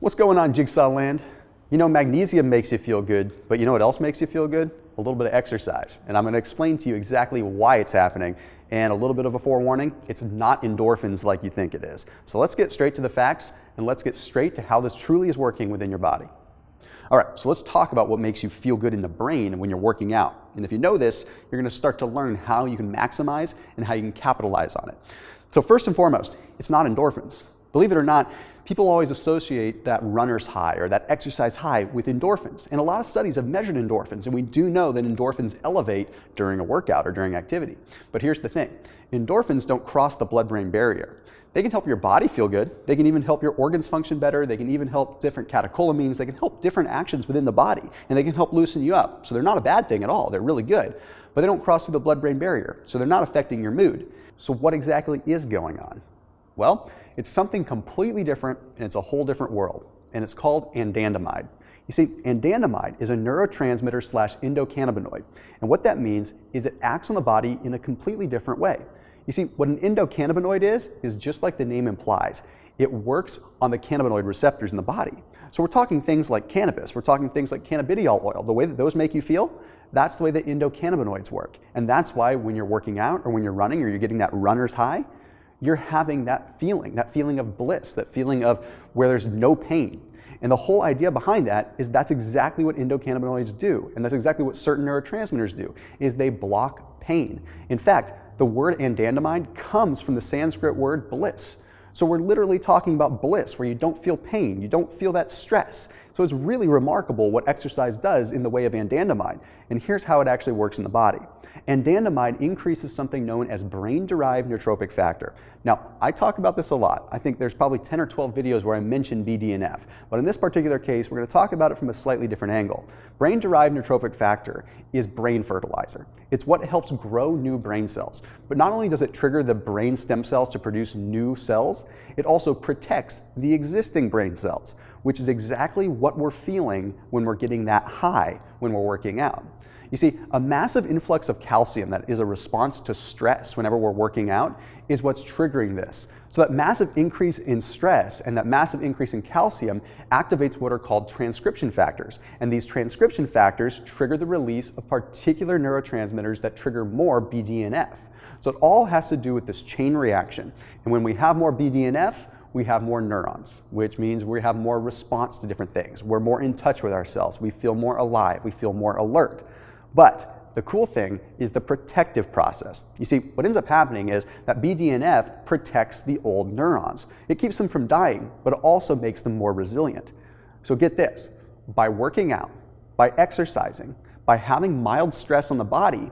What's going on, Jigsaw Land? You know, magnesium makes you feel good, but you know what else makes you feel good? A little bit of exercise. And I'm gonna explain to you exactly why it's happening. And a little bit of a forewarning, it's not endorphins like you think it is. So let's get straight to the facts and let's get straight to how this truly is working within your body. All right, so let's talk about what makes you feel good in the brain when you're working out. And if you know this, you're gonna to start to learn how you can maximize and how you can capitalize on it. So first and foremost, it's not endorphins. Believe it or not, people always associate that runner's high or that exercise high with endorphins. And a lot of studies have measured endorphins, and we do know that endorphins elevate during a workout or during activity. But here's the thing endorphins don't cross the blood brain barrier. They can help your body feel good. They can even help your organs function better. They can even help different catecholamines. They can help different actions within the body, and they can help loosen you up. So they're not a bad thing at all. They're really good. But they don't cross through the blood brain barrier, so they're not affecting your mood. So, what exactly is going on? Well, it's something completely different and it's a whole different world, and it's called andandamide. You see, andandamide is a neurotransmitter slash endocannabinoid, and what that means is it acts on the body in a completely different way. You see, what an endocannabinoid is, is just like the name implies. It works on the cannabinoid receptors in the body. So we're talking things like cannabis, we're talking things like cannabidiol oil, the way that those make you feel, that's the way that endocannabinoids work. And that's why when you're working out or when you're running or you're getting that runner's high, you're having that feeling, that feeling of bliss, that feeling of where there's no pain. And the whole idea behind that is that's exactly what endocannabinoids do, and that's exactly what certain neurotransmitters do, is they block pain. In fact, the word andandamide comes from the Sanskrit word bliss. So we're literally talking about bliss, where you don't feel pain, you don't feel that stress. So it's really remarkable what exercise does in the way of andandamide. And here's how it actually works in the body. Andandamide increases something known as brain-derived neurotropic factor. Now, I talk about this a lot. I think there's probably 10 or 12 videos where I mention BDNF. But in this particular case, we're going to talk about it from a slightly different angle. Brain-derived neurotropic factor is brain fertilizer. It's what helps grow new brain cells. But not only does it trigger the brain stem cells to produce new cells, cells, it also protects the existing brain cells, which is exactly what we're feeling when we're getting that high when we're working out. You see, a massive influx of calcium that is a response to stress whenever we're working out is what's triggering this. So that massive increase in stress and that massive increase in calcium activates what are called transcription factors. And these transcription factors trigger the release of particular neurotransmitters that trigger more BDNF. So it all has to do with this chain reaction. And when we have more BDNF, we have more neurons, which means we have more response to different things. We're more in touch with ourselves. We feel more alive. We feel more alert. But the cool thing is the protective process. You see, what ends up happening is that BDNF protects the old neurons. It keeps them from dying, but it also makes them more resilient. So get this, by working out, by exercising, by having mild stress on the body,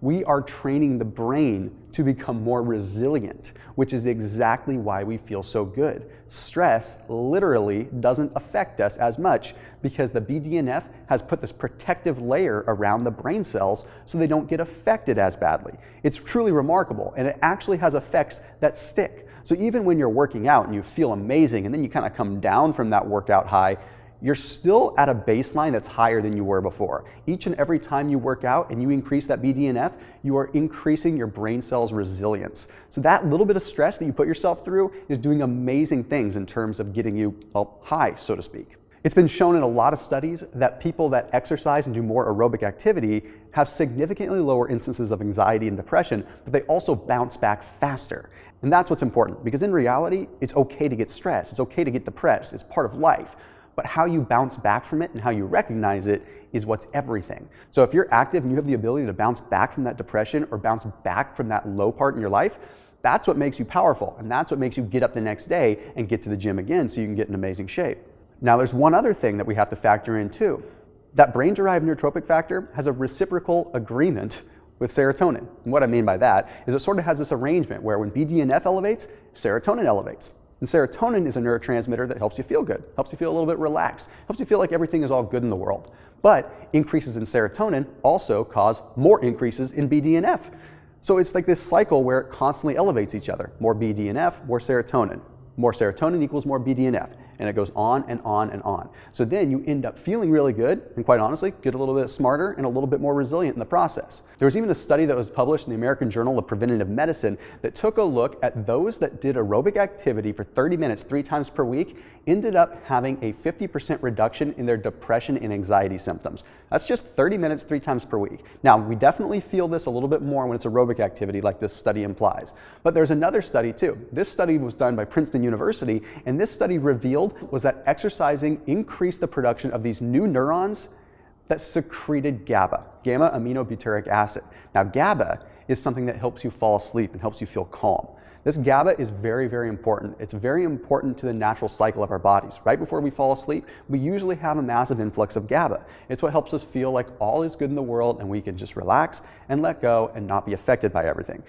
we are training the brain to become more resilient, which is exactly why we feel so good. Stress literally doesn't affect us as much because the BDNF has put this protective layer around the brain cells so they don't get affected as badly. It's truly remarkable, and it actually has effects that stick. So even when you're working out and you feel amazing and then you kind of come down from that workout high, you're still at a baseline that's higher than you were before. Each and every time you work out and you increase that BDNF, you are increasing your brain cells' resilience. So, that little bit of stress that you put yourself through is doing amazing things in terms of getting you well, high, so to speak. It's been shown in a lot of studies that people that exercise and do more aerobic activity have significantly lower instances of anxiety and depression, but they also bounce back faster. And that's what's important because in reality, it's okay to get stressed, it's okay to get depressed, it's part of life but how you bounce back from it and how you recognize it is what's everything. So if you're active and you have the ability to bounce back from that depression or bounce back from that low part in your life, that's what makes you powerful. And that's what makes you get up the next day and get to the gym again so you can get in amazing shape. Now, there's one other thing that we have to factor in too. That brain derived neurotropic factor has a reciprocal agreement with serotonin. And what I mean by that is it sort of has this arrangement where when BDNF elevates, serotonin elevates. And serotonin is a neurotransmitter that helps you feel good, helps you feel a little bit relaxed, helps you feel like everything is all good in the world. But increases in serotonin also cause more increases in BDNF. So it's like this cycle where it constantly elevates each other. More BDNF, more serotonin. More serotonin equals more BDNF and it goes on and on and on. So then you end up feeling really good and quite honestly get a little bit smarter and a little bit more resilient in the process. There was even a study that was published in the American Journal of Preventative Medicine that took a look at those that did aerobic activity for 30 minutes three times per week ended up having a 50% reduction in their depression and anxiety symptoms. That's just 30 minutes three times per week. Now, we definitely feel this a little bit more when it's aerobic activity like this study implies. But there's another study too. This study was done by Princeton University and this study revealed revealed was that exercising increased the production of these new neurons that secreted GABA, gamma aminobutyric acid. Now, GABA is something that helps you fall asleep and helps you feel calm. This GABA is very, very important. It's very important to the natural cycle of our bodies. Right before we fall asleep, we usually have a massive influx of GABA. It's what helps us feel like all is good in the world and we can just relax and let go and not be affected by everything.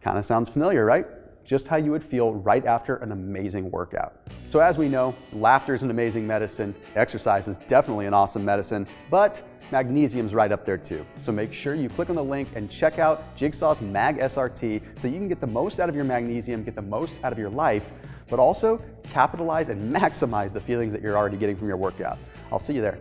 Kind of sounds familiar, right? just how you would feel right after an amazing workout. So as we know, laughter is an amazing medicine, exercise is definitely an awesome medicine, but magnesium's right up there too. So make sure you click on the link and check out Jigsaw's Mag SRT so you can get the most out of your magnesium, get the most out of your life, but also capitalize and maximize the feelings that you're already getting from your workout. I'll see you there.